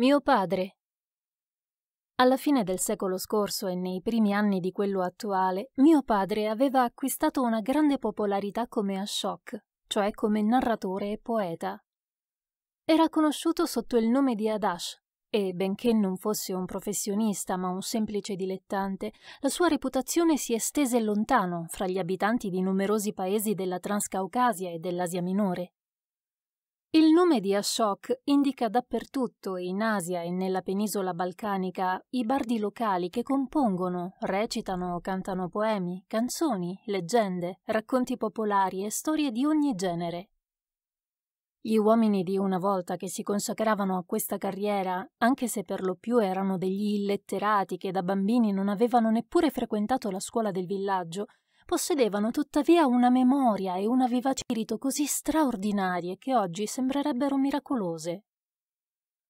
Mio padre. Alla fine del secolo scorso e nei primi anni di quello attuale, mio padre aveva acquistato una grande popolarità come Ashok, cioè come narratore e poeta. Era conosciuto sotto il nome di Adash e, benché non fosse un professionista ma un semplice dilettante, la sua reputazione si estese lontano fra gli abitanti di numerosi paesi della Transcaucasia e dell'Asia Minore. Il nome di Ashok indica dappertutto in Asia e nella penisola balcanica i bardi locali che compongono, recitano o cantano poemi, canzoni, leggende, racconti popolari e storie di ogni genere. Gli uomini di una volta che si consacravano a questa carriera, anche se per lo più erano degli illetterati che da bambini non avevano neppure frequentato la scuola del villaggio, possedevano tuttavia una memoria e una vivacità così straordinarie che oggi sembrerebbero miracolose.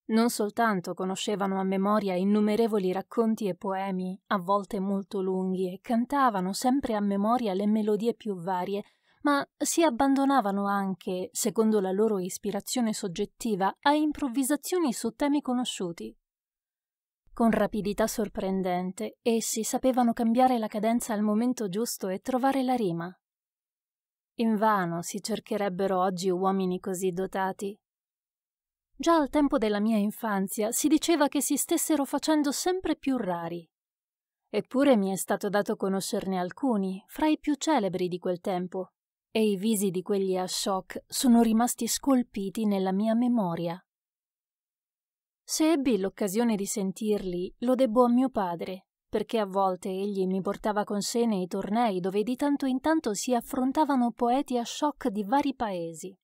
Non soltanto conoscevano a memoria innumerevoli racconti e poemi, a volte molto lunghi, e cantavano sempre a memoria le melodie più varie, ma si abbandonavano anche, secondo la loro ispirazione soggettiva, a improvvisazioni su temi conosciuti. Con rapidità sorprendente, essi sapevano cambiare la cadenza al momento giusto e trovare la rima. Invano si cercherebbero oggi uomini così dotati. Già al tempo della mia infanzia si diceva che si stessero facendo sempre più rari. Eppure mi è stato dato conoscerne alcuni, fra i più celebri di quel tempo, e i visi di quegli a shock sono rimasti scolpiti nella mia memoria. Se ebbi l'occasione di sentirli, lo debbo a mio padre, perché a volte egli mi portava con sé nei tornei dove di tanto in tanto si affrontavano poeti a shock di vari paesi.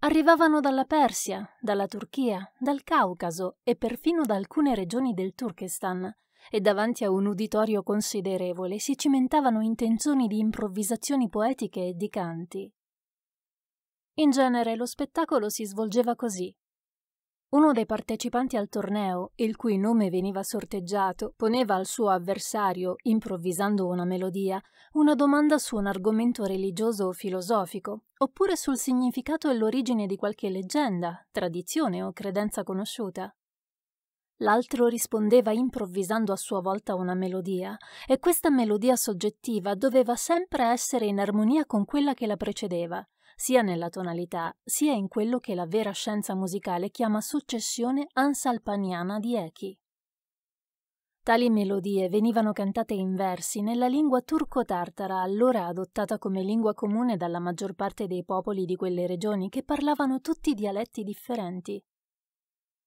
Arrivavano dalla Persia, dalla Turchia, dal Caucaso e perfino da alcune regioni del Turkestan, e davanti a un uditorio considerevole si cimentavano intenzioni di improvvisazioni poetiche e di canti. In genere lo spettacolo si svolgeva così. Uno dei partecipanti al torneo, il cui nome veniva sorteggiato, poneva al suo avversario, improvvisando una melodia, una domanda su un argomento religioso o filosofico, oppure sul significato e l'origine di qualche leggenda, tradizione o credenza conosciuta. L'altro rispondeva improvvisando a sua volta una melodia, e questa melodia soggettiva doveva sempre essere in armonia con quella che la precedeva, sia nella tonalità sia in quello che la vera scienza musicale chiama successione ansalpaniana di echi. Tali melodie venivano cantate in versi nella lingua turco-tartara allora adottata come lingua comune dalla maggior parte dei popoli di quelle regioni che parlavano tutti dialetti differenti.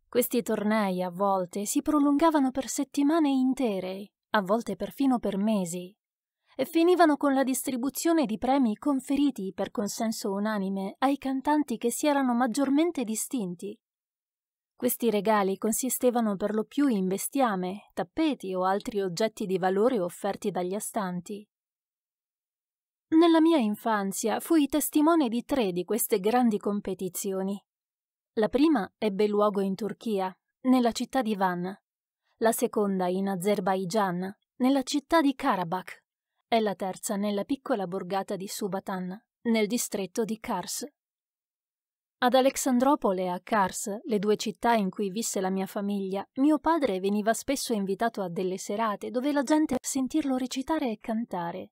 Questi tornei a volte si prolungavano per settimane intere, a volte perfino per mesi, e finivano con la distribuzione di premi conferiti per consenso unanime ai cantanti che si erano maggiormente distinti. Questi regali consistevano per lo più in bestiame, tappeti o altri oggetti di valore offerti dagli astanti. Nella mia infanzia fui testimone di tre di queste grandi competizioni. La prima ebbe luogo in Turchia, nella città di Van, la seconda in Azerbaigian, nella città di Karabakh, è la terza nella piccola borgata di Subatan, nel distretto di Kars. Ad Alexandropole e a Kars, le due città in cui visse la mia famiglia, mio padre veniva spesso invitato a delle serate dove la gente sentirlo recitare e cantare.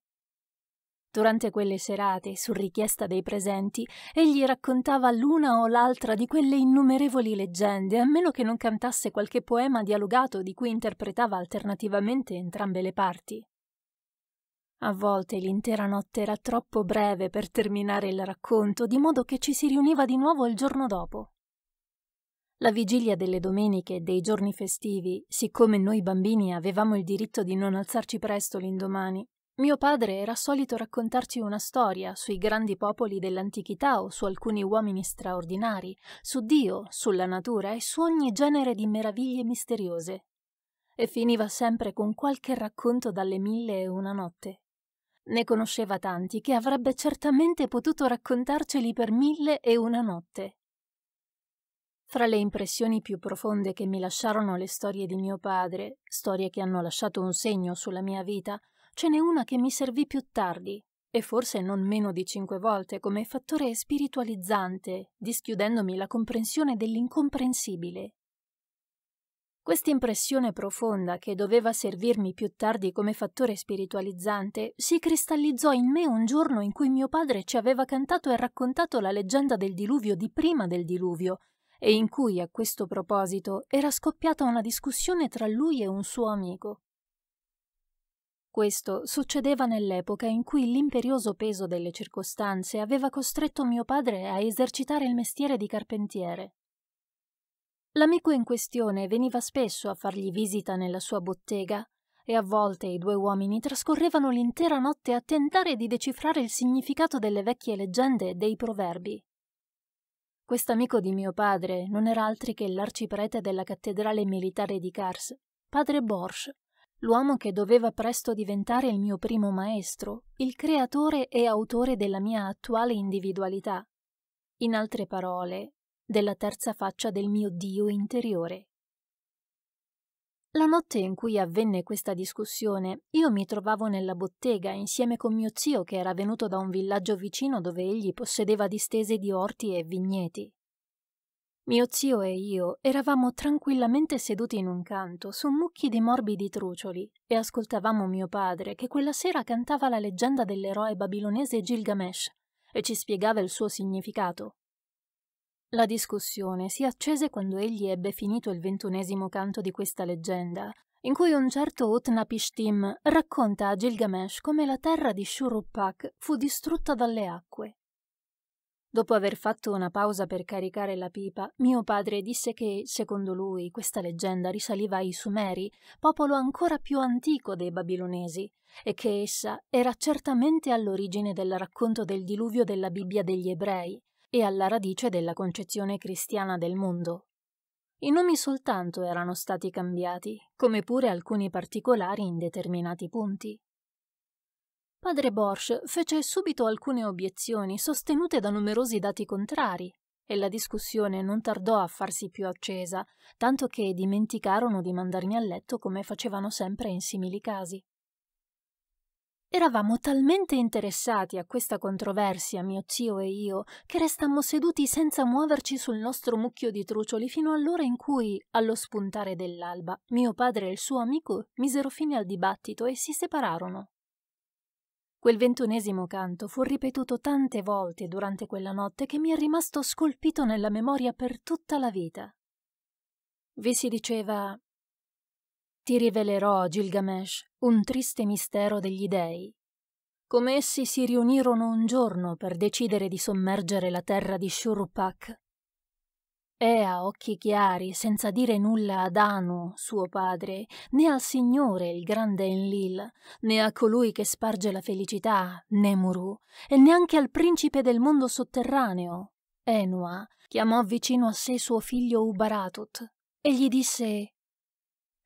Durante quelle serate, su richiesta dei presenti, egli raccontava l'una o l'altra di quelle innumerevoli leggende, a meno che non cantasse qualche poema dialogato di cui interpretava alternativamente entrambe le parti. A volte l'intera notte era troppo breve per terminare il racconto, di modo che ci si riuniva di nuovo il giorno dopo. La vigilia delle domeniche e dei giorni festivi, siccome noi bambini avevamo il diritto di non alzarci presto l'indomani, mio padre era solito raccontarci una storia sui grandi popoli dell'antichità o su alcuni uomini straordinari, su Dio, sulla natura e su ogni genere di meraviglie misteriose. E finiva sempre con qualche racconto dalle mille e una notte ne conosceva tanti che avrebbe certamente potuto raccontarceli per mille e una notte. Fra le impressioni più profonde che mi lasciarono le storie di mio padre, storie che hanno lasciato un segno sulla mia vita, ce n'è una che mi servì più tardi, e forse non meno di cinque volte, come fattore spiritualizzante, dischiudendomi la comprensione dell'incomprensibile Quest'impressione profonda, che doveva servirmi più tardi come fattore spiritualizzante, si cristallizzò in me un giorno in cui mio padre ci aveva cantato e raccontato la leggenda del diluvio di prima del diluvio, e in cui, a questo proposito, era scoppiata una discussione tra lui e un suo amico. Questo succedeva nell'epoca in cui l'imperioso peso delle circostanze aveva costretto mio padre a esercitare il mestiere di carpentiere. L'amico in questione veniva spesso a fargli visita nella sua bottega e a volte i due uomini trascorrevano l'intera notte a tentare di decifrare il significato delle vecchie leggende e dei proverbi. Quest'amico di mio padre non era altri che l'arciprete della cattedrale militare di Kars, padre Borsch, l'uomo che doveva presto diventare il mio primo maestro, il creatore e autore della mia attuale individualità. In altre parole, della terza faccia del mio Dio interiore. La notte in cui avvenne questa discussione, io mi trovavo nella bottega insieme con mio zio che era venuto da un villaggio vicino dove egli possedeva distese di orti e vigneti. Mio zio e io eravamo tranquillamente seduti in un canto su mucchi di morbidi trucioli e ascoltavamo mio padre che quella sera cantava la leggenda dell'eroe babilonese Gilgamesh e ci spiegava il suo significato. La discussione si accese quando egli ebbe finito il ventunesimo canto di questa leggenda, in cui un certo Utnapishtim racconta a Gilgamesh come la terra di Shurupak fu distrutta dalle acque. Dopo aver fatto una pausa per caricare la pipa, mio padre disse che, secondo lui, questa leggenda risaliva ai Sumeri, popolo ancora più antico dei babilonesi, e che essa era certamente all'origine del racconto del diluvio della Bibbia degli ebrei, e alla radice della concezione cristiana del mondo. I nomi soltanto erano stati cambiati, come pure alcuni particolari in determinati punti. Padre Borsch fece subito alcune obiezioni sostenute da numerosi dati contrari, e la discussione non tardò a farsi più accesa, tanto che dimenticarono di mandarmi a letto come facevano sempre in simili casi. Eravamo talmente interessati a questa controversia, mio zio e io, che restammo seduti senza muoverci sul nostro mucchio di trucioli fino all'ora in cui, allo spuntare dell'alba, mio padre e il suo amico misero fine al dibattito e si separarono. Quel ventunesimo canto fu ripetuto tante volte durante quella notte che mi è rimasto scolpito nella memoria per tutta la vita. Vi si diceva ti rivelerò, Gilgamesh, un triste mistero degli dei. Come essi si riunirono un giorno per decidere di sommergere la terra di Shurupak. Ea, occhi chiari, senza dire nulla ad Anu, suo padre, né al Signore, il grande Enlil, né a colui che sparge la felicità, Nemuru, e neanche al principe del mondo sotterraneo, Enua, chiamò vicino a sé suo figlio Ubaratut e gli disse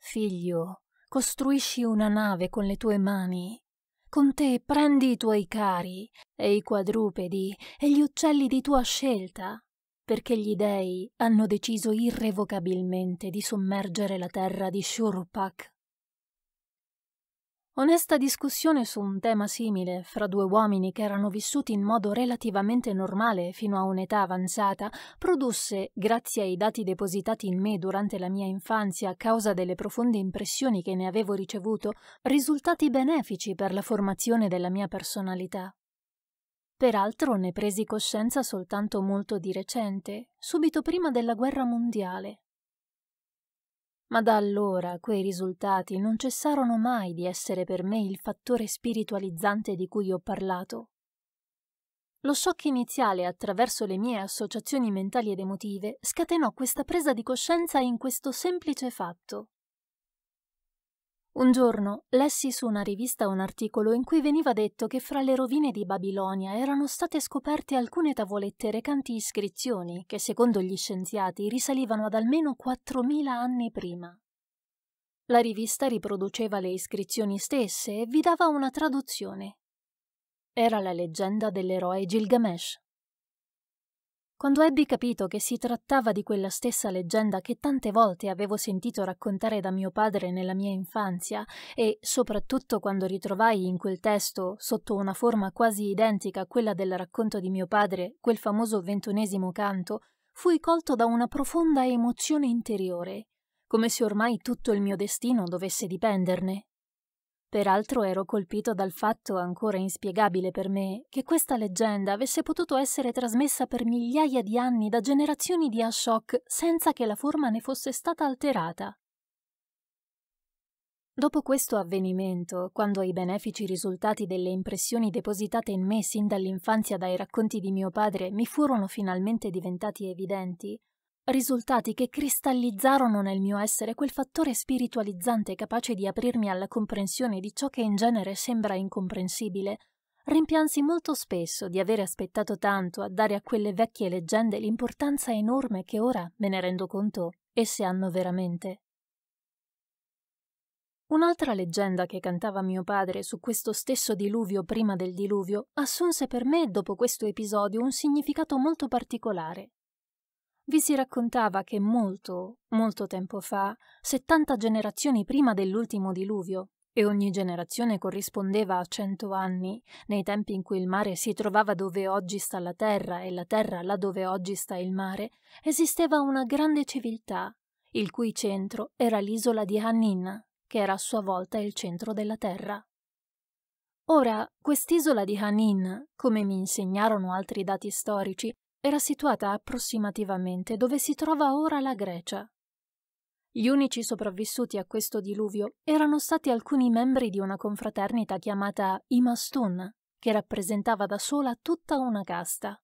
Figlio, costruisci una nave con le tue mani. Con te prendi i tuoi cari, e i quadrupedi, e gli uccelli di tua scelta, perché gli dei hanno deciso irrevocabilmente di sommergere la terra di Shurpak Onesta discussione su un tema simile fra due uomini che erano vissuti in modo relativamente normale fino a un'età avanzata produsse, grazie ai dati depositati in me durante la mia infanzia a causa delle profonde impressioni che ne avevo ricevuto, risultati benefici per la formazione della mia personalità. Peraltro ne presi coscienza soltanto molto di recente, subito prima della guerra mondiale, ma da allora quei risultati non cessarono mai di essere per me il fattore spiritualizzante di cui ho parlato. Lo shock iniziale attraverso le mie associazioni mentali ed emotive scatenò questa presa di coscienza in questo semplice fatto. Un giorno lessi su una rivista un articolo in cui veniva detto che fra le rovine di Babilonia erano state scoperte alcune tavolette recanti iscrizioni che secondo gli scienziati risalivano ad almeno 4.000 anni prima. La rivista riproduceva le iscrizioni stesse e vi dava una traduzione. Era la leggenda dell'eroe Gilgamesh. Quando ebbi capito che si trattava di quella stessa leggenda che tante volte avevo sentito raccontare da mio padre nella mia infanzia e soprattutto quando ritrovai in quel testo, sotto una forma quasi identica a quella del racconto di mio padre, quel famoso ventunesimo canto, fui colto da una profonda emozione interiore, come se ormai tutto il mio destino dovesse dipenderne, Peraltro ero colpito dal fatto, ancora inspiegabile per me, che questa leggenda avesse potuto essere trasmessa per migliaia di anni da generazioni di Ashok senza che la forma ne fosse stata alterata. Dopo questo avvenimento, quando i benefici risultati delle impressioni depositate in me sin dall'infanzia dai racconti di mio padre mi furono finalmente diventati evidenti, risultati che cristallizzarono nel mio essere quel fattore spiritualizzante capace di aprirmi alla comprensione di ciò che in genere sembra incomprensibile, rimpiansi molto spesso di aver aspettato tanto a dare a quelle vecchie leggende l'importanza enorme che ora, me ne rendo conto, esse hanno veramente. Un'altra leggenda che cantava mio padre su questo stesso diluvio prima del diluvio assunse per me, dopo questo episodio, un significato molto particolare vi si raccontava che molto, molto tempo fa, 70 generazioni prima dell'ultimo diluvio, e ogni generazione corrispondeva a cento anni, nei tempi in cui il mare si trovava dove oggi sta la terra e la terra là dove oggi sta il mare, esisteva una grande civiltà, il cui centro era l'isola di Hanin, che era a sua volta il centro della terra. Ora, quest'isola di Hanin, come mi insegnarono altri dati storici, era situata approssimativamente dove si trova ora la Grecia. Gli unici sopravvissuti a questo diluvio erano stati alcuni membri di una confraternita chiamata I Mastun, che rappresentava da sola tutta una casta.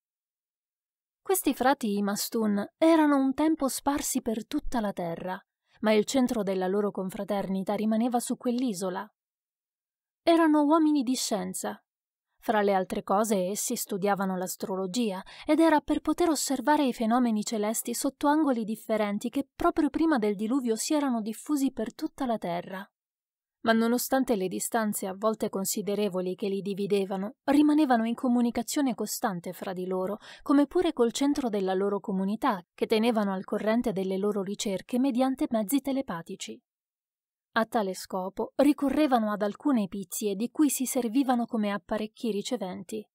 Questi frati I Mastun erano un tempo sparsi per tutta la terra, ma il centro della loro confraternita rimaneva su quell'isola. Erano uomini di scienza, fra le altre cose essi studiavano l'astrologia ed era per poter osservare i fenomeni celesti sotto angoli differenti che proprio prima del diluvio si erano diffusi per tutta la Terra. Ma nonostante le distanze a volte considerevoli che li dividevano, rimanevano in comunicazione costante fra di loro, come pure col centro della loro comunità, che tenevano al corrente delle loro ricerche mediante mezzi telepatici. A tale scopo ricorrevano ad alcune pizzie di cui si servivano come apparecchi riceventi.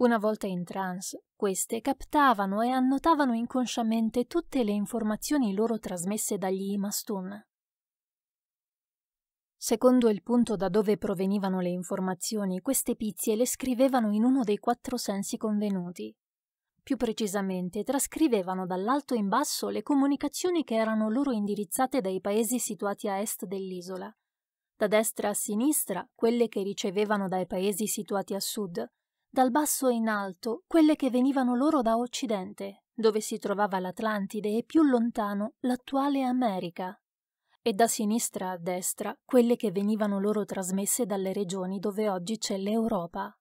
Una volta in trance, queste captavano e annotavano inconsciamente tutte le informazioni loro trasmesse dagli Imastun. Secondo il punto da dove provenivano le informazioni, queste pizzie le scrivevano in uno dei quattro sensi convenuti, più precisamente, trascrivevano dall'alto in basso le comunicazioni che erano loro indirizzate dai paesi situati a est dell'isola, da destra a sinistra quelle che ricevevano dai paesi situati a sud, dal basso in alto quelle che venivano loro da occidente, dove si trovava l'Atlantide e più lontano l'attuale America, e da sinistra a destra quelle che venivano loro trasmesse dalle regioni dove oggi c'è l'Europa.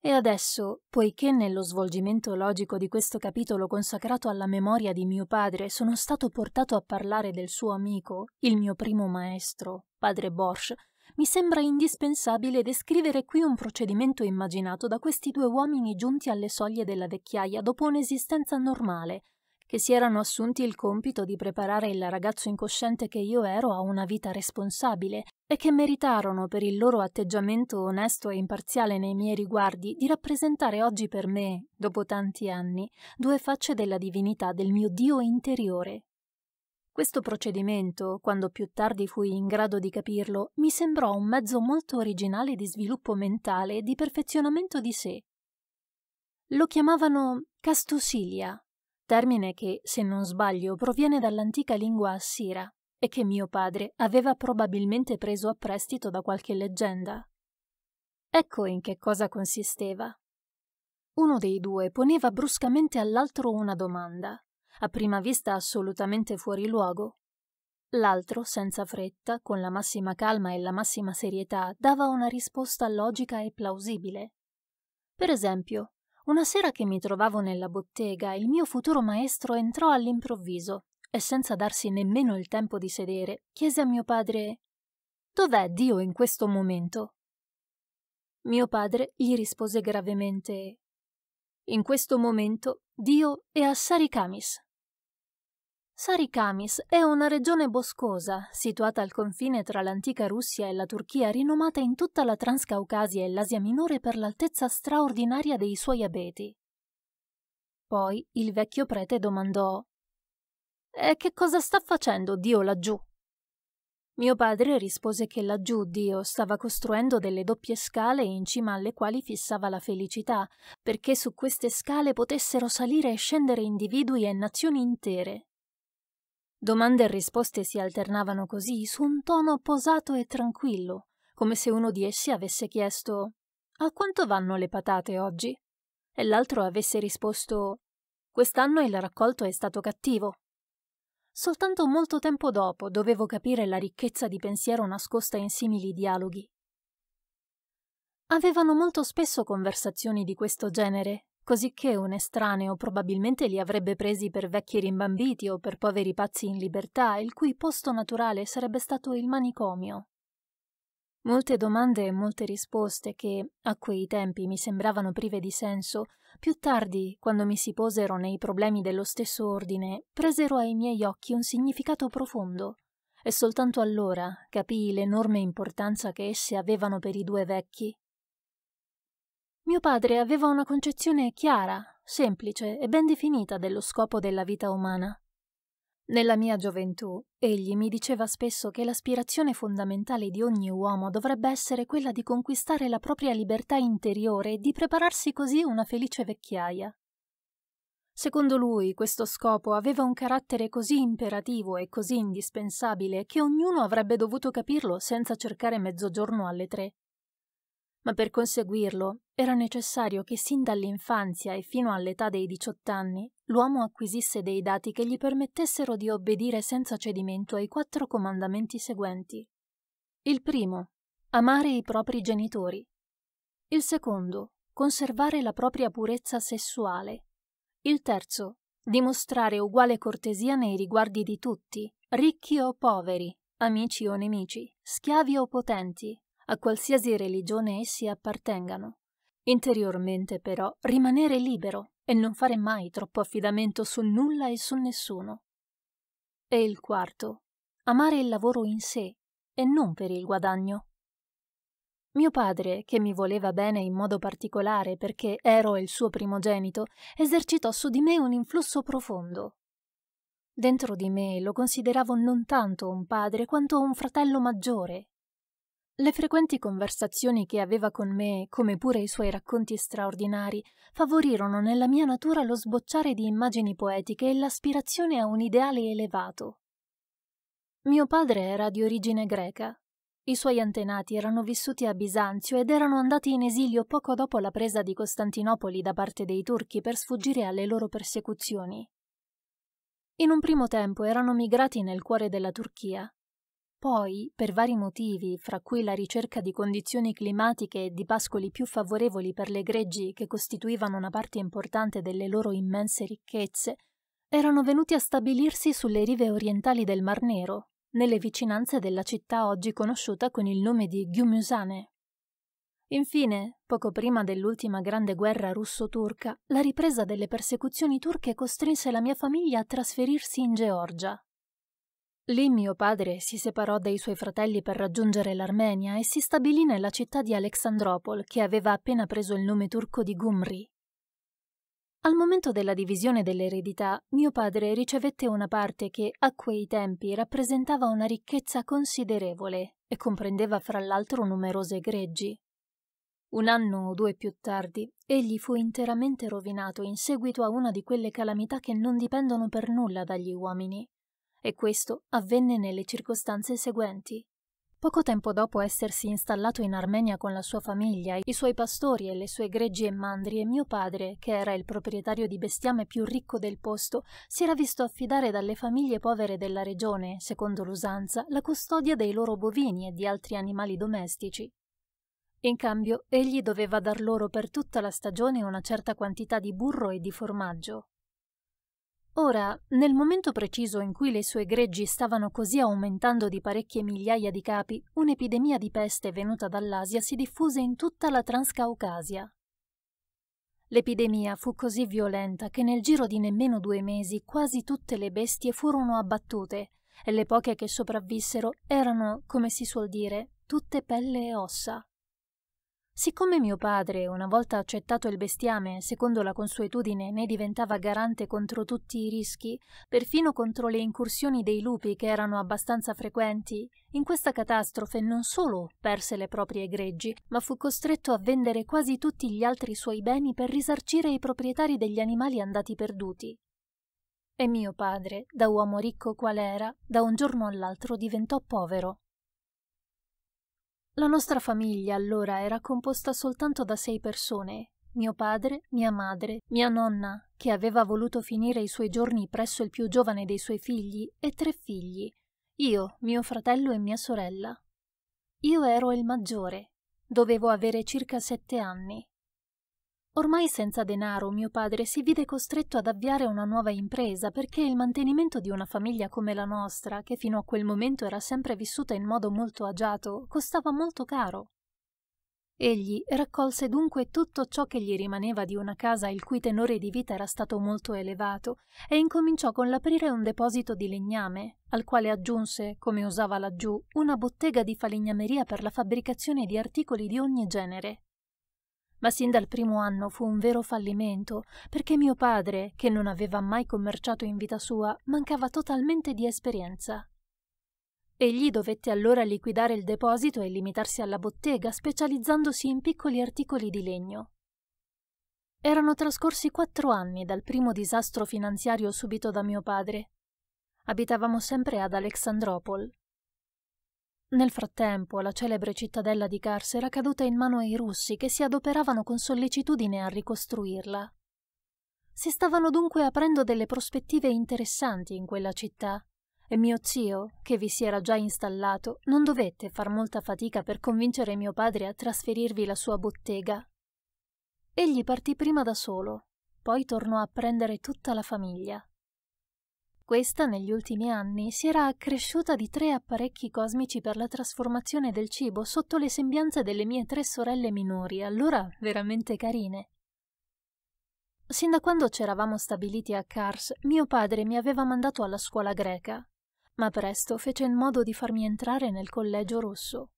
E adesso, poiché nello svolgimento logico di questo capitolo consacrato alla memoria di mio padre sono stato portato a parlare del suo amico, il mio primo maestro, padre Borsch, mi sembra indispensabile descrivere qui un procedimento immaginato da questi due uomini giunti alle soglie della vecchiaia dopo un'esistenza normale, che si erano assunti il compito di preparare il ragazzo incosciente che io ero a una vita responsabile e che meritarono per il loro atteggiamento onesto e imparziale nei miei riguardi di rappresentare oggi per me, dopo tanti anni, due facce della divinità del mio Dio interiore. Questo procedimento, quando più tardi fui in grado di capirlo, mi sembrò un mezzo molto originale di sviluppo mentale e di perfezionamento di sé. Lo chiamavano castusilia, termine che, se non sbaglio, proviene dall'antica lingua assira e che mio padre aveva probabilmente preso a prestito da qualche leggenda. Ecco in che cosa consisteva. Uno dei due poneva bruscamente all'altro una domanda, a prima vista assolutamente fuori luogo. L'altro, senza fretta, con la massima calma e la massima serietà, dava una risposta logica e plausibile. Per esempio, una sera che mi trovavo nella bottega, il mio futuro maestro entrò all'improvviso e senza darsi nemmeno il tempo di sedere, chiese a mio padre Dov'è Dio in questo momento? Mio padre gli rispose gravemente In questo momento Dio è a Sarikamis, Sarikamis è una regione boscosa, situata al confine tra l'antica Russia e la Turchia, rinomata in tutta la Transcaucasia e l'Asia Minore per l'altezza straordinaria dei suoi abeti. Poi il vecchio prete domandò: E che cosa sta facendo Dio laggiù? Mio padre rispose che laggiù Dio stava costruendo delle doppie scale in cima alle quali fissava la felicità, perché su queste scale potessero salire e scendere individui e nazioni intere, Domande e risposte si alternavano così su un tono posato e tranquillo, come se uno di essi avesse chiesto A quanto vanno le patate oggi? e l'altro avesse risposto Quest'anno il raccolto è stato cattivo. Soltanto molto tempo dopo dovevo capire la ricchezza di pensiero nascosta in simili dialoghi. Avevano molto spesso conversazioni di questo genere, cosicché un estraneo probabilmente li avrebbe presi per vecchi rimbambiti o per poveri pazzi in libertà, il cui posto naturale sarebbe stato il manicomio. Molte domande e molte risposte che, a quei tempi, mi sembravano prive di senso, più tardi, quando mi si posero nei problemi dello stesso ordine, presero ai miei occhi un significato profondo, e soltanto allora capii l'enorme importanza che esse avevano per i due vecchi mio padre aveva una concezione chiara, semplice e ben definita dello scopo della vita umana. Nella mia gioventù, egli mi diceva spesso che l'aspirazione fondamentale di ogni uomo dovrebbe essere quella di conquistare la propria libertà interiore e di prepararsi così una felice vecchiaia. Secondo lui questo scopo aveva un carattere così imperativo e così indispensabile che ognuno avrebbe dovuto capirlo senza cercare mezzogiorno alle tre ma per conseguirlo era necessario che sin dall'infanzia e fino all'età dei 18 anni l'uomo acquisisse dei dati che gli permettessero di obbedire senza cedimento ai quattro comandamenti seguenti. Il primo, amare i propri genitori. Il secondo, conservare la propria purezza sessuale. Il terzo, dimostrare uguale cortesia nei riguardi di tutti, ricchi o poveri, amici o nemici, schiavi o potenti, a qualsiasi religione essi appartengano. Interiormente però rimanere libero e non fare mai troppo affidamento su nulla e su nessuno. E il quarto, amare il lavoro in sé e non per il guadagno. Mio padre, che mi voleva bene in modo particolare perché ero il suo primogenito, esercitò su di me un influsso profondo. Dentro di me lo consideravo non tanto un padre quanto un fratello maggiore, le frequenti conversazioni che aveva con me, come pure i suoi racconti straordinari, favorirono nella mia natura lo sbocciare di immagini poetiche e l'aspirazione a un ideale elevato. Mio padre era di origine greca. I suoi antenati erano vissuti a Bisanzio ed erano andati in esilio poco dopo la presa di Costantinopoli da parte dei turchi per sfuggire alle loro persecuzioni. In un primo tempo erano migrati nel cuore della Turchia, poi, per vari motivi, fra cui la ricerca di condizioni climatiche e di pascoli più favorevoli per le greggi che costituivano una parte importante delle loro immense ricchezze, erano venuti a stabilirsi sulle rive orientali del Mar Nero, nelle vicinanze della città oggi conosciuta con il nome di Gyumusane. Infine, poco prima dell'ultima grande guerra russo-turca, la ripresa delle persecuzioni turche costrinse la mia famiglia a trasferirsi in Georgia, Lì mio padre si separò dai suoi fratelli per raggiungere l'Armenia e si stabilì nella città di Alexandropol, che aveva appena preso il nome turco di Gumri. Al momento della divisione dell'eredità, mio padre ricevette una parte che a quei tempi rappresentava una ricchezza considerevole e comprendeva fra l'altro numerose greggi. Un anno o due più tardi, egli fu interamente rovinato in seguito a una di quelle calamità che non dipendono per nulla dagli uomini, e questo avvenne nelle circostanze seguenti. Poco tempo dopo essersi installato in Armenia con la sua famiglia, i suoi pastori e le sue greggi e mandrie, mio padre, che era il proprietario di bestiame più ricco del posto, si era visto affidare dalle famiglie povere della regione, secondo l'usanza, la custodia dei loro bovini e di altri animali domestici. In cambio, egli doveva dar loro per tutta la stagione una certa quantità di burro e di formaggio, Ora, nel momento preciso in cui le sue greggi stavano così aumentando di parecchie migliaia di capi, un'epidemia di peste venuta dall'Asia si diffuse in tutta la Transcaucasia. L'epidemia fu così violenta che nel giro di nemmeno due mesi quasi tutte le bestie furono abbattute e le poche che sopravvissero erano, come si suol dire, tutte pelle e ossa. Siccome mio padre, una volta accettato il bestiame, secondo la consuetudine ne diventava garante contro tutti i rischi, perfino contro le incursioni dei lupi che erano abbastanza frequenti, in questa catastrofe non solo perse le proprie greggi, ma fu costretto a vendere quasi tutti gli altri suoi beni per risarcire i proprietari degli animali andati perduti. E mio padre, da uomo ricco qual era, da un giorno all'altro diventò povero. La nostra famiglia allora era composta soltanto da sei persone, mio padre, mia madre, mia nonna, che aveva voluto finire i suoi giorni presso il più giovane dei suoi figli, e tre figli, io, mio fratello e mia sorella. Io ero il maggiore, dovevo avere circa sette anni. Ormai senza denaro mio padre si vide costretto ad avviare una nuova impresa perché il mantenimento di una famiglia come la nostra, che fino a quel momento era sempre vissuta in modo molto agiato, costava molto caro. Egli raccolse dunque tutto ciò che gli rimaneva di una casa il cui tenore di vita era stato molto elevato e incominciò con l'aprire un deposito di legname, al quale aggiunse, come usava laggiù, una bottega di falegnameria per la fabbricazione di articoli di ogni genere, ma sin dal primo anno fu un vero fallimento, perché mio padre, che non aveva mai commerciato in vita sua, mancava totalmente di esperienza. Egli dovette allora liquidare il deposito e limitarsi alla bottega, specializzandosi in piccoli articoli di legno. Erano trascorsi quattro anni dal primo disastro finanziario subito da mio padre. Abitavamo sempre ad Alexandropol, nel frattempo, la celebre cittadella di Kars era caduta in mano ai russi che si adoperavano con sollecitudine a ricostruirla. Si stavano dunque aprendo delle prospettive interessanti in quella città e mio zio, che vi si era già installato, non dovette far molta fatica per convincere mio padre a trasferirvi la sua bottega. Egli partì prima da solo, poi tornò a prendere tutta la famiglia. Questa negli ultimi anni si era accresciuta di tre apparecchi cosmici per la trasformazione del cibo sotto le sembianze delle mie tre sorelle minori, allora veramente carine. Sin da quando c'eravamo stabiliti a Kars, mio padre mi aveva mandato alla scuola greca, ma presto fece in modo di farmi entrare nel collegio rosso.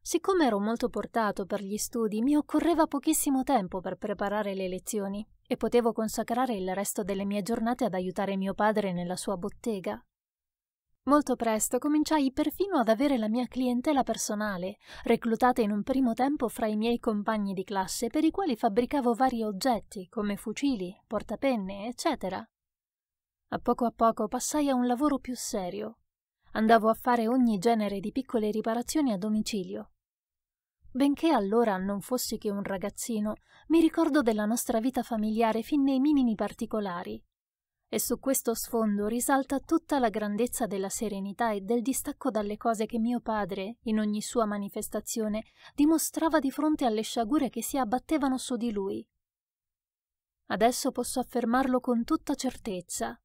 Siccome ero molto portato per gli studi, mi occorreva pochissimo tempo per preparare le lezioni, e potevo consacrare il resto delle mie giornate ad aiutare mio padre nella sua bottega. Molto presto cominciai perfino ad avere la mia clientela personale, reclutata in un primo tempo fra i miei compagni di classe per i quali fabbricavo vari oggetti, come fucili, portapenne, eccetera. A poco a poco passai a un lavoro più serio. Andavo a fare ogni genere di piccole riparazioni a domicilio, Benché allora non fossi che un ragazzino, mi ricordo della nostra vita familiare fin nei minimi particolari. E su questo sfondo risalta tutta la grandezza della serenità e del distacco dalle cose che mio padre, in ogni sua manifestazione, dimostrava di fronte alle sciagure che si abbattevano su di lui. Adesso posso affermarlo con tutta certezza,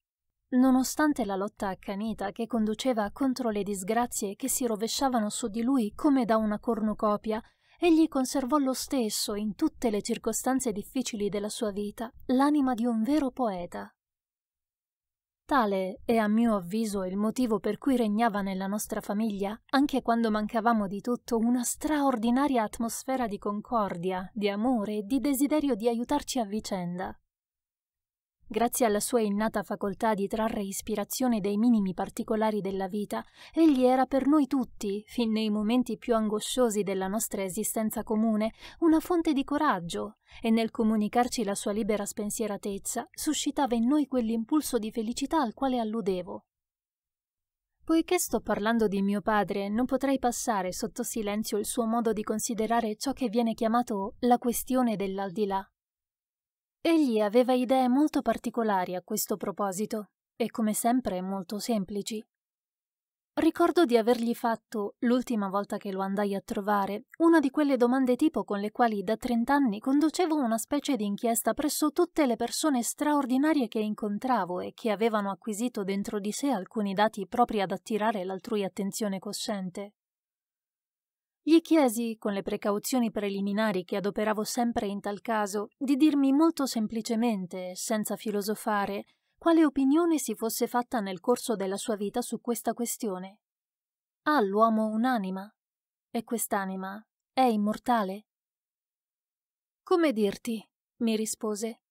Nonostante la lotta accanita che conduceva contro le disgrazie che si rovesciavano su di lui come da una cornucopia, egli conservò lo stesso, in tutte le circostanze difficili della sua vita, l'anima di un vero poeta. Tale è a mio avviso il motivo per cui regnava nella nostra famiglia, anche quando mancavamo di tutto, una straordinaria atmosfera di concordia, di amore e di desiderio di aiutarci a vicenda. Grazie alla sua innata facoltà di trarre ispirazione dai minimi particolari della vita, egli era per noi tutti, fin nei momenti più angosciosi della nostra esistenza comune, una fonte di coraggio, e nel comunicarci la sua libera spensieratezza suscitava in noi quell'impulso di felicità al quale alludevo. Poiché sto parlando di mio padre, non potrei passare sotto silenzio il suo modo di considerare ciò che viene chiamato la questione dell'aldilà. Egli aveva idee molto particolari a questo proposito e come sempre molto semplici. Ricordo di avergli fatto, l'ultima volta che lo andai a trovare, una di quelle domande tipo con le quali da trent'anni conducevo una specie di inchiesta presso tutte le persone straordinarie che incontravo e che avevano acquisito dentro di sé alcuni dati propri ad attirare l'altrui attenzione cosciente. Gli chiesi, con le precauzioni preliminari che adoperavo sempre in tal caso, di dirmi molto semplicemente, senza filosofare, quale opinione si fosse fatta nel corso della sua vita su questa questione. Ha l'uomo un'anima? E quest'anima è immortale? Come dirti? mi rispose.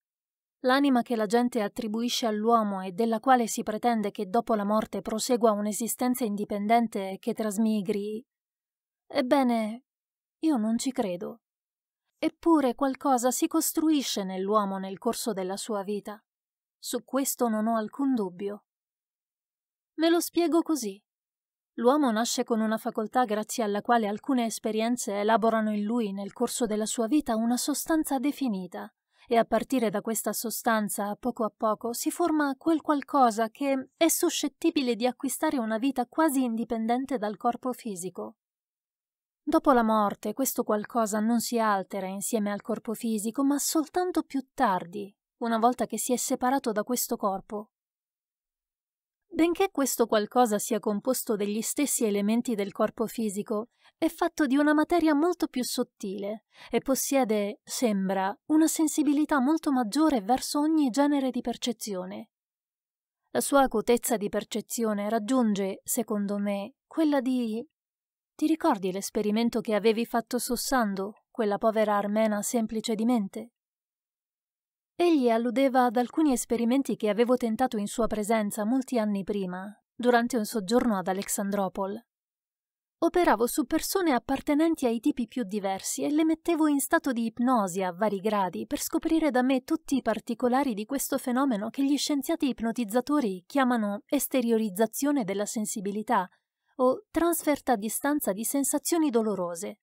L'anima che la gente attribuisce all'uomo e della quale si pretende che dopo la morte prosegua un'esistenza indipendente e che trasmigri Ebbene, io non ci credo. Eppure qualcosa si costruisce nell'uomo nel corso della sua vita. Su questo non ho alcun dubbio. Me lo spiego così. L'uomo nasce con una facoltà grazie alla quale alcune esperienze elaborano in lui nel corso della sua vita una sostanza definita e a partire da questa sostanza a poco a poco si forma quel qualcosa che è suscettibile di acquistare una vita quasi indipendente dal corpo fisico. Dopo la morte questo qualcosa non si altera insieme al corpo fisico, ma soltanto più tardi, una volta che si è separato da questo corpo. Benché questo qualcosa sia composto degli stessi elementi del corpo fisico, è fatto di una materia molto più sottile e possiede, sembra, una sensibilità molto maggiore verso ogni genere di percezione. La sua acutezza di percezione raggiunge, secondo me, quella di ti ricordi l'esperimento che avevi fatto su Sando, quella povera armena semplice di mente? Egli alludeva ad alcuni esperimenti che avevo tentato in sua presenza molti anni prima, durante un soggiorno ad Alexandropol. Operavo su persone appartenenti ai tipi più diversi e le mettevo in stato di ipnosi a vari gradi per scoprire da me tutti i particolari di questo fenomeno che gli scienziati ipnotizzatori chiamano esteriorizzazione della sensibilità o trasferta a distanza di sensazioni dolorose.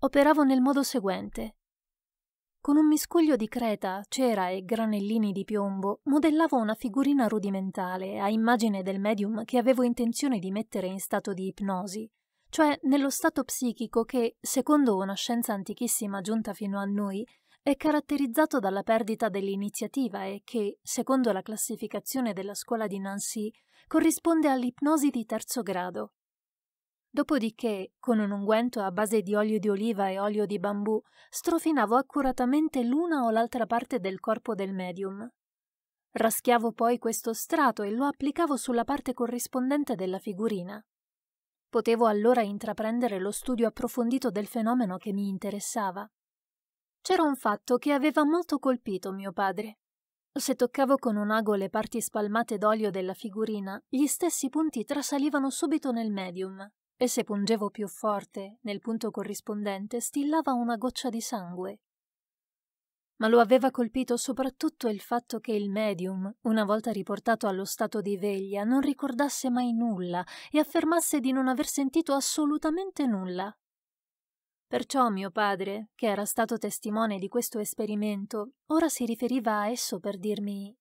Operavo nel modo seguente. Con un miscuglio di creta, cera e granellini di piombo modellavo una figurina rudimentale a immagine del medium che avevo intenzione di mettere in stato di ipnosi, cioè nello stato psichico che, secondo una scienza antichissima giunta fino a noi, è caratterizzato dalla perdita dell'iniziativa e che, secondo la classificazione della scuola di Nancy, corrisponde all'ipnosi di terzo grado. Dopodiché, con un unguento a base di olio di oliva e olio di bambù, strofinavo accuratamente l'una o l'altra parte del corpo del medium. Raschiavo poi questo strato e lo applicavo sulla parte corrispondente della figurina. Potevo allora intraprendere lo studio approfondito del fenomeno che mi interessava. C'era un fatto che aveva molto colpito mio padre. Se toccavo con un ago le parti spalmate d'olio della figurina, gli stessi punti trasalivano subito nel medium e se pungevo più forte, nel punto corrispondente stillava una goccia di sangue. Ma lo aveva colpito soprattutto il fatto che il medium, una volta riportato allo stato di veglia, non ricordasse mai nulla e affermasse di non aver sentito assolutamente nulla, Perciò mio padre, che era stato testimone di questo esperimento, ora si riferiva a esso per dirmi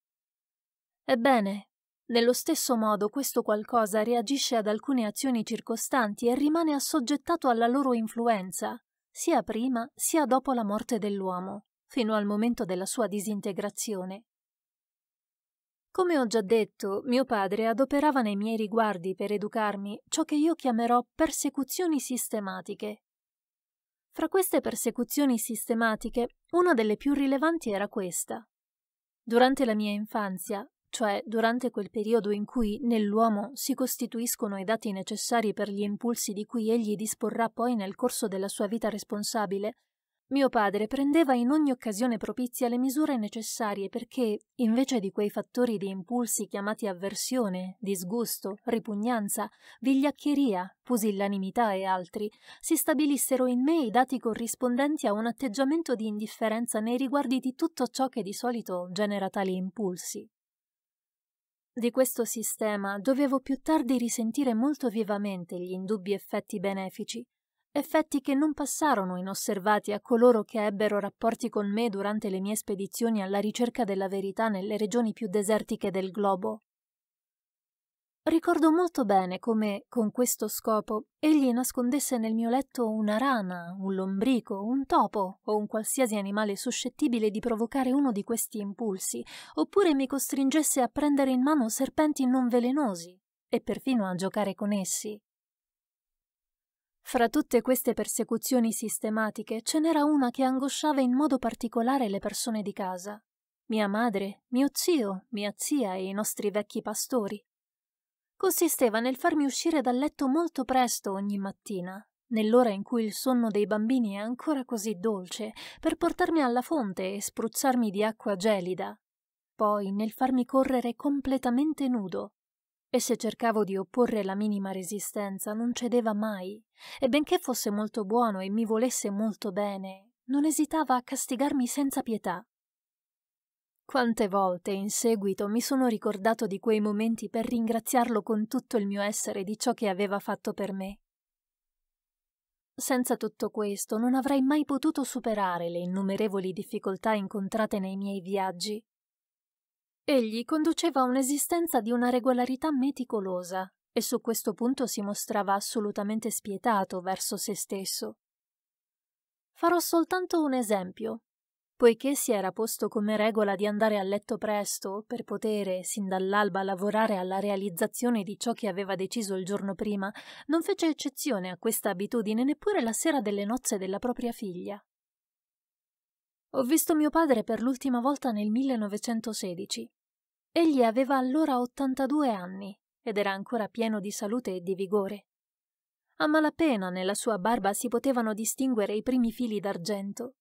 Ebbene, nello stesso modo questo qualcosa reagisce ad alcune azioni circostanti e rimane assoggettato alla loro influenza, sia prima sia dopo la morte dell'uomo, fino al momento della sua disintegrazione. Come ho già detto, mio padre adoperava nei miei riguardi per educarmi ciò che io chiamerò persecuzioni sistematiche, fra queste persecuzioni sistematiche, una delle più rilevanti era questa. Durante la mia infanzia, cioè durante quel periodo in cui nell'uomo si costituiscono i dati necessari per gli impulsi di cui egli disporrà poi nel corso della sua vita responsabile, mio padre prendeva in ogni occasione propizia le misure necessarie perché, invece di quei fattori di impulsi chiamati avversione, disgusto, ripugnanza, vigliaccheria, pusillanimità e altri, si stabilissero in me i dati corrispondenti a un atteggiamento di indifferenza nei riguardi di tutto ciò che di solito genera tali impulsi. Di questo sistema dovevo più tardi risentire molto vivamente gli indubbi effetti benefici, effetti che non passarono inosservati a coloro che ebbero rapporti con me durante le mie spedizioni alla ricerca della verità nelle regioni più desertiche del globo. Ricordo molto bene come, con questo scopo, egli nascondesse nel mio letto una rana, un lombrico, un topo o un qualsiasi animale suscettibile di provocare uno di questi impulsi, oppure mi costringesse a prendere in mano serpenti non velenosi e perfino a giocare con essi. Fra tutte queste persecuzioni sistematiche ce n'era una che angosciava in modo particolare le persone di casa. Mia madre, mio zio, mia zia e i nostri vecchi pastori. Consisteva nel farmi uscire dal letto molto presto ogni mattina, nell'ora in cui il sonno dei bambini è ancora così dolce, per portarmi alla fonte e spruzzarmi di acqua gelida. Poi nel farmi correre completamente nudo, e se cercavo di opporre la minima resistenza, non cedeva mai, e benché fosse molto buono e mi volesse molto bene, non esitava a castigarmi senza pietà. Quante volte in seguito mi sono ricordato di quei momenti per ringraziarlo con tutto il mio essere di ciò che aveva fatto per me. Senza tutto questo non avrei mai potuto superare le innumerevoli difficoltà incontrate nei miei viaggi Egli conduceva un'esistenza di una regolarità meticolosa e su questo punto si mostrava assolutamente spietato verso se stesso. Farò soltanto un esempio. Poiché si era posto come regola di andare a letto presto per poter, sin dall'alba, lavorare alla realizzazione di ciò che aveva deciso il giorno prima, non fece eccezione a questa abitudine neppure la sera delle nozze della propria figlia. Ho visto mio padre per l'ultima volta nel 1916 Egli aveva allora 82 anni ed era ancora pieno di salute e di vigore. A malapena nella sua barba si potevano distinguere i primi fili d'argento.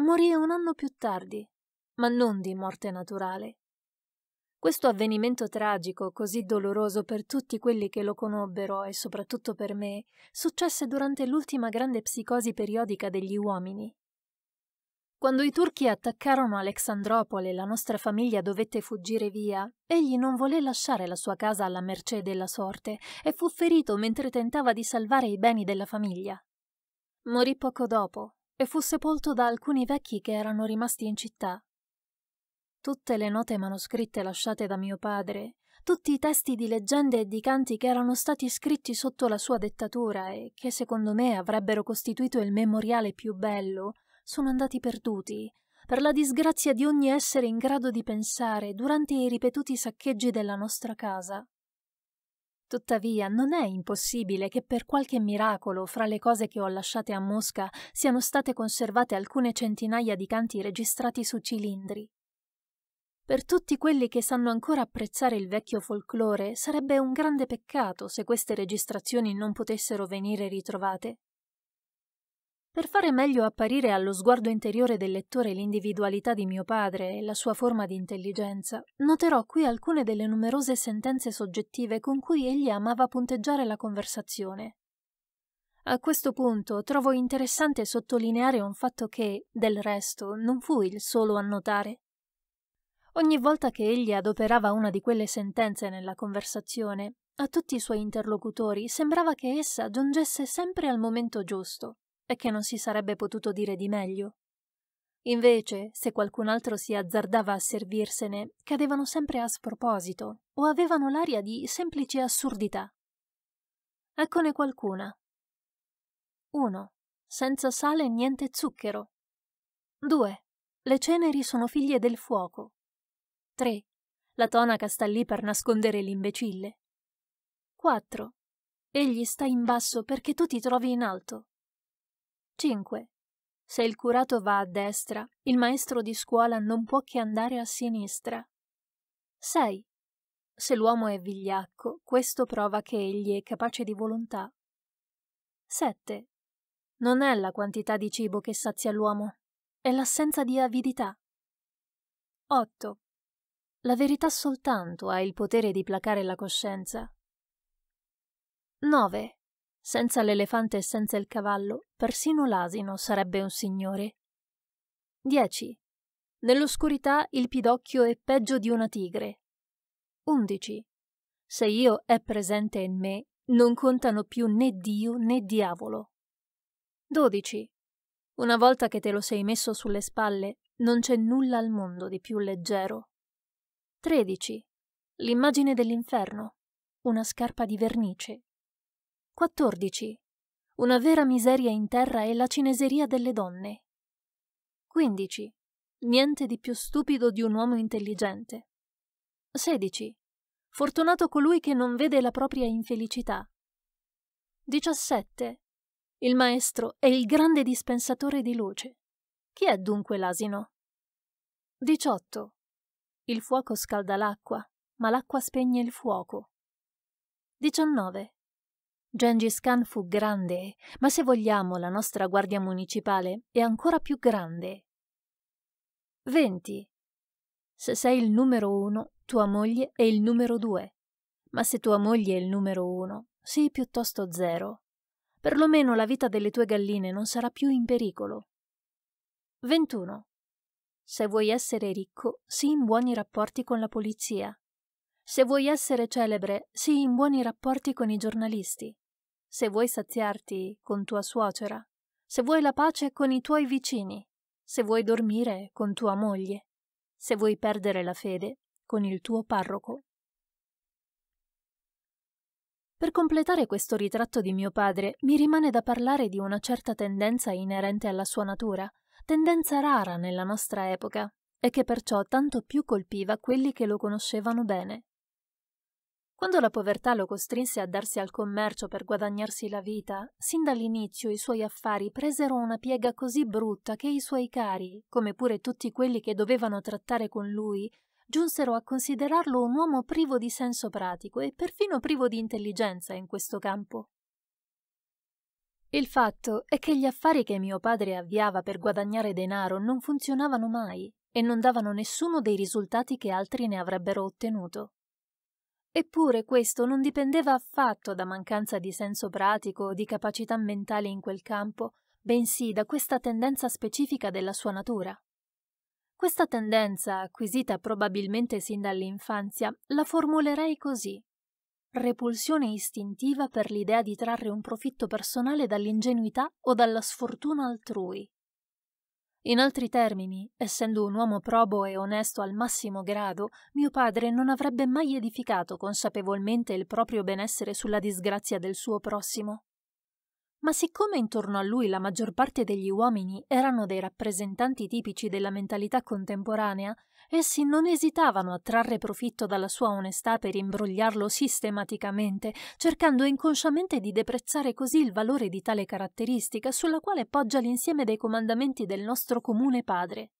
Morì un anno più tardi, ma non di morte naturale. Questo avvenimento tragico, così doloroso per tutti quelli che lo conobbero e soprattutto per me, successe durante l'ultima grande psicosi periodica degli uomini, quando i turchi attaccarono Alexandropole e la nostra famiglia dovette fuggire via. Egli non volé lasciare la sua casa alla mercé della sorte e fu ferito mentre tentava di salvare i beni della famiglia. Morì poco dopo e fu sepolto da alcuni vecchi che erano rimasti in città. Tutte le note manoscritte lasciate da mio padre, tutti i testi di leggende e di canti che erano stati scritti sotto la sua dettatura e che secondo me avrebbero costituito il memoriale più bello, sono andati perduti, per la disgrazia di ogni essere in grado di pensare durante i ripetuti saccheggi della nostra casa. Tuttavia, non è impossibile che per qualche miracolo fra le cose che ho lasciate a Mosca siano state conservate alcune centinaia di canti registrati su cilindri. Per tutti quelli che sanno ancora apprezzare il vecchio folklore, sarebbe un grande peccato se queste registrazioni non potessero venire ritrovate, per fare meglio apparire allo sguardo interiore del lettore l'individualità di mio padre e la sua forma di intelligenza, noterò qui alcune delle numerose sentenze soggettive con cui egli amava punteggiare la conversazione. A questo punto trovo interessante sottolineare un fatto che, del resto, non fu il solo a notare. Ogni volta che egli adoperava una di quelle sentenze nella conversazione, a tutti i suoi interlocutori sembrava che essa giungesse sempre al momento giusto, e che non si sarebbe potuto dire di meglio. Invece, se qualcun altro si azzardava a servirsene, cadevano sempre a sproposito o avevano l'aria di semplice assurdità. Eccone qualcuna. 1. Senza sale e niente zucchero. 2. Le ceneri sono figlie del fuoco. 3. La tonaca sta lì per nascondere l'imbecille. 4. Egli sta in basso perché tu ti trovi in alto. 5. Se il curato va a destra, il maestro di scuola non può che andare a sinistra. 6. Se l'uomo è vigliacco, questo prova che egli è capace di volontà. 7. Non è la quantità di cibo che sazia l'uomo, è l'assenza di avidità. 8. La verità soltanto ha il potere di placare la coscienza. 9. Senza l'elefante e senza il cavallo, persino l'asino sarebbe un signore. 10. Nell'oscurità il pidocchio è peggio di una tigre. 11. Se io è presente in me, non contano più né Dio né diavolo. 12. Una volta che te lo sei messo sulle spalle, non c'è nulla al mondo di più leggero. 13. L'immagine dell'inferno. Una scarpa di vernice 14. Una vera miseria in terra è la cineseria delle donne. 15. Niente di più stupido di un uomo intelligente. 16. Fortunato colui che non vede la propria infelicità. 17. Il maestro è il grande dispensatore di luce. Chi è dunque l'asino? 18. Il fuoco scalda l'acqua, ma l'acqua spegne il fuoco. 19. Gengis Khan fu grande, ma se vogliamo la nostra guardia municipale è ancora più grande. 20. Se sei il numero uno, tua moglie è il numero due. Ma se tua moglie è il numero uno, sii piuttosto zero. Perlomeno la vita delle tue galline non sarà più in pericolo. 21. Se vuoi essere ricco, sii in buoni rapporti con la polizia. Se vuoi essere celebre, sii in buoni rapporti con i giornalisti se vuoi saziarti con tua suocera, se vuoi la pace con i tuoi vicini, se vuoi dormire con tua moglie, se vuoi perdere la fede con il tuo parroco. Per completare questo ritratto di mio padre, mi rimane da parlare di una certa tendenza inerente alla sua natura, tendenza rara nella nostra epoca, e che perciò tanto più colpiva quelli che lo conoscevano bene. Quando la povertà lo costrinse a darsi al commercio per guadagnarsi la vita, sin dall'inizio i suoi affari presero una piega così brutta che i suoi cari, come pure tutti quelli che dovevano trattare con lui, giunsero a considerarlo un uomo privo di senso pratico e perfino privo di intelligenza in questo campo. Il fatto è che gli affari che mio padre avviava per guadagnare denaro non funzionavano mai e non davano nessuno dei risultati che altri ne avrebbero ottenuto. Eppure questo non dipendeva affatto da mancanza di senso pratico o di capacità mentale in quel campo, bensì da questa tendenza specifica della sua natura. Questa tendenza, acquisita probabilmente sin dall'infanzia, la formulerei così. Repulsione istintiva per l'idea di trarre un profitto personale dall'ingenuità o dalla sfortuna altrui, in altri termini, essendo un uomo probo e onesto al massimo grado, mio padre non avrebbe mai edificato consapevolmente il proprio benessere sulla disgrazia del suo prossimo. Ma siccome intorno a lui la maggior parte degli uomini erano dei rappresentanti tipici della mentalità contemporanea, Essi non esitavano a trarre profitto dalla sua onestà per imbrogliarlo sistematicamente, cercando inconsciamente di deprezzare così il valore di tale caratteristica sulla quale poggia l'insieme dei comandamenti del nostro comune padre.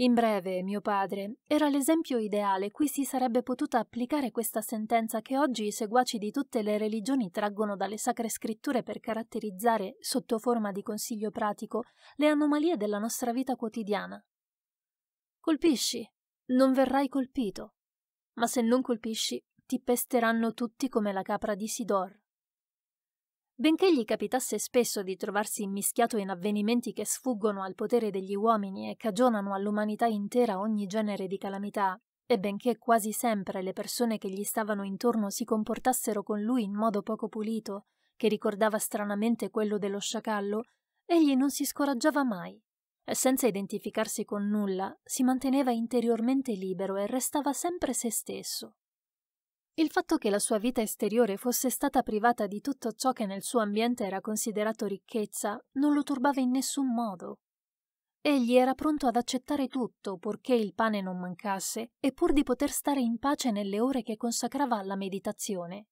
In breve, mio padre, era l'esempio ideale cui si sarebbe potuta applicare questa sentenza che oggi i seguaci di tutte le religioni traggono dalle sacre scritture per caratterizzare, sotto forma di consiglio pratico, le anomalie della nostra vita quotidiana. Colpisci, non verrai colpito. Ma se non colpisci, ti pesteranno tutti come la capra di Sidor. Benché gli capitasse spesso di trovarsi immischiato in avvenimenti che sfuggono al potere degli uomini e cagionano all'umanità intera ogni genere di calamità, e benché quasi sempre le persone che gli stavano intorno si comportassero con lui in modo poco pulito, che ricordava stranamente quello dello sciacallo, egli non si scoraggiava mai e senza identificarsi con nulla si manteneva interiormente libero e restava sempre se stesso. Il fatto che la sua vita esteriore fosse stata privata di tutto ciò che nel suo ambiente era considerato ricchezza non lo turbava in nessun modo. Egli era pronto ad accettare tutto purché il pane non mancasse e pur di poter stare in pace nelle ore che consacrava alla meditazione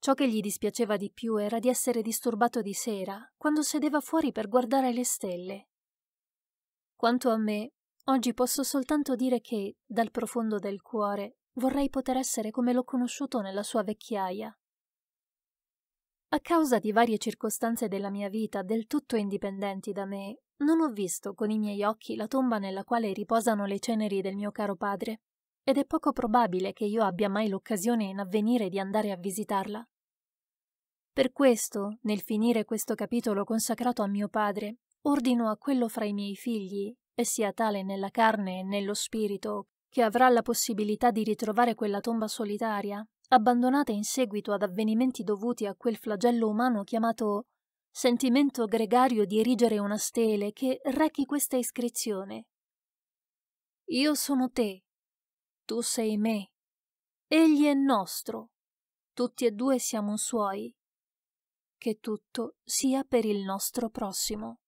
Ciò che gli dispiaceva di più era di essere disturbato di sera, quando sedeva fuori per guardare le stelle. Quanto a me, oggi posso soltanto dire che, dal profondo del cuore, vorrei poter essere come l'ho conosciuto nella sua vecchiaia. A causa di varie circostanze della mia vita del tutto indipendenti da me, non ho visto con i miei occhi la tomba nella quale riposano le ceneri del mio caro padre ed è poco probabile che io abbia mai l'occasione in avvenire di andare a visitarla. Per questo, nel finire questo capitolo consacrato a mio padre, ordino a quello fra i miei figli, e sia tale nella carne e nello spirito, che avrà la possibilità di ritrovare quella tomba solitaria, abbandonata in seguito ad avvenimenti dovuti a quel flagello umano chiamato sentimento gregario di erigere una stele che rechi questa iscrizione. Io sono te, tu sei me. Egli è nostro, tutti e due siamo suoi. Che tutto sia per il nostro prossimo.